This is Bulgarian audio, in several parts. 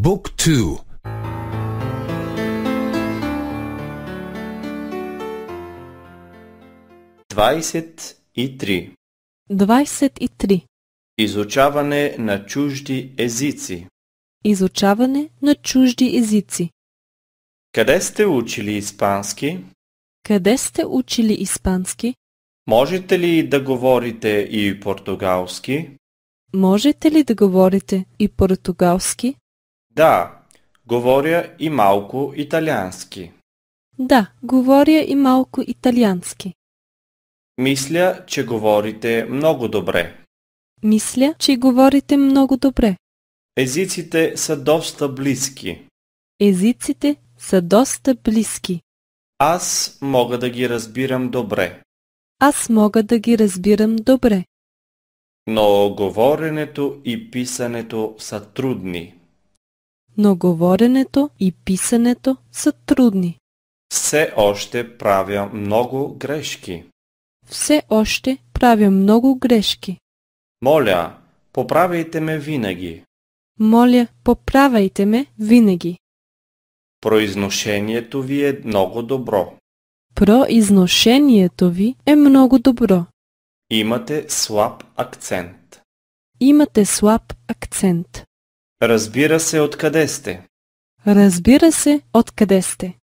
2 и 23 Изучаване на чужди езици Изучаване на чужди езици Къде сте учили испански? Къде сте учили испански? Можете ли да говорите и португалски? Можете ли да говорите и португалски? Да, говоря и малко италиански. Да, говоря и малко италиански. Мисля, че говорите много добре. Мисля, че говорите много добре. Езиците са доста близки. Езиците са доста близки. Аз мога да ги разбирам добре. Аз мога да ги разбирам добре. Но говоренето и писането са трудни но говоренето и писането са трудни. Все още правя много грешки. Все още правя много грешки. Моля, поправяйте ме винаги. Моля, поправяйте ме винаги. Произношението ви е много добро. Произношението ви е много добро. Имате слаб акцент. Имате слаб акцент. Разбира се, откъде сте. Разбира се, откъде сте.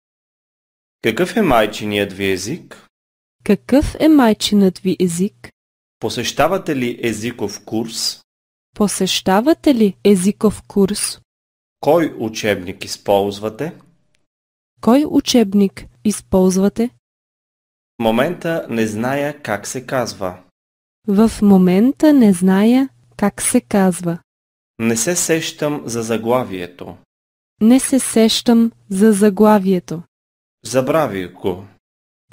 Какъв е майчиният ви език? Какъв е майчинът ви език? Посещавате ли езиков курс? Посещавате ли езиков курс? Кой учебник използвате? Кой учебник използвате? В момента не зная как се казва. В момента не зная как се казва. Не се сещам за заглавието. Не се сещам за заглавието. Забравих го.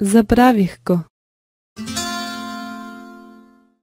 Забравих го.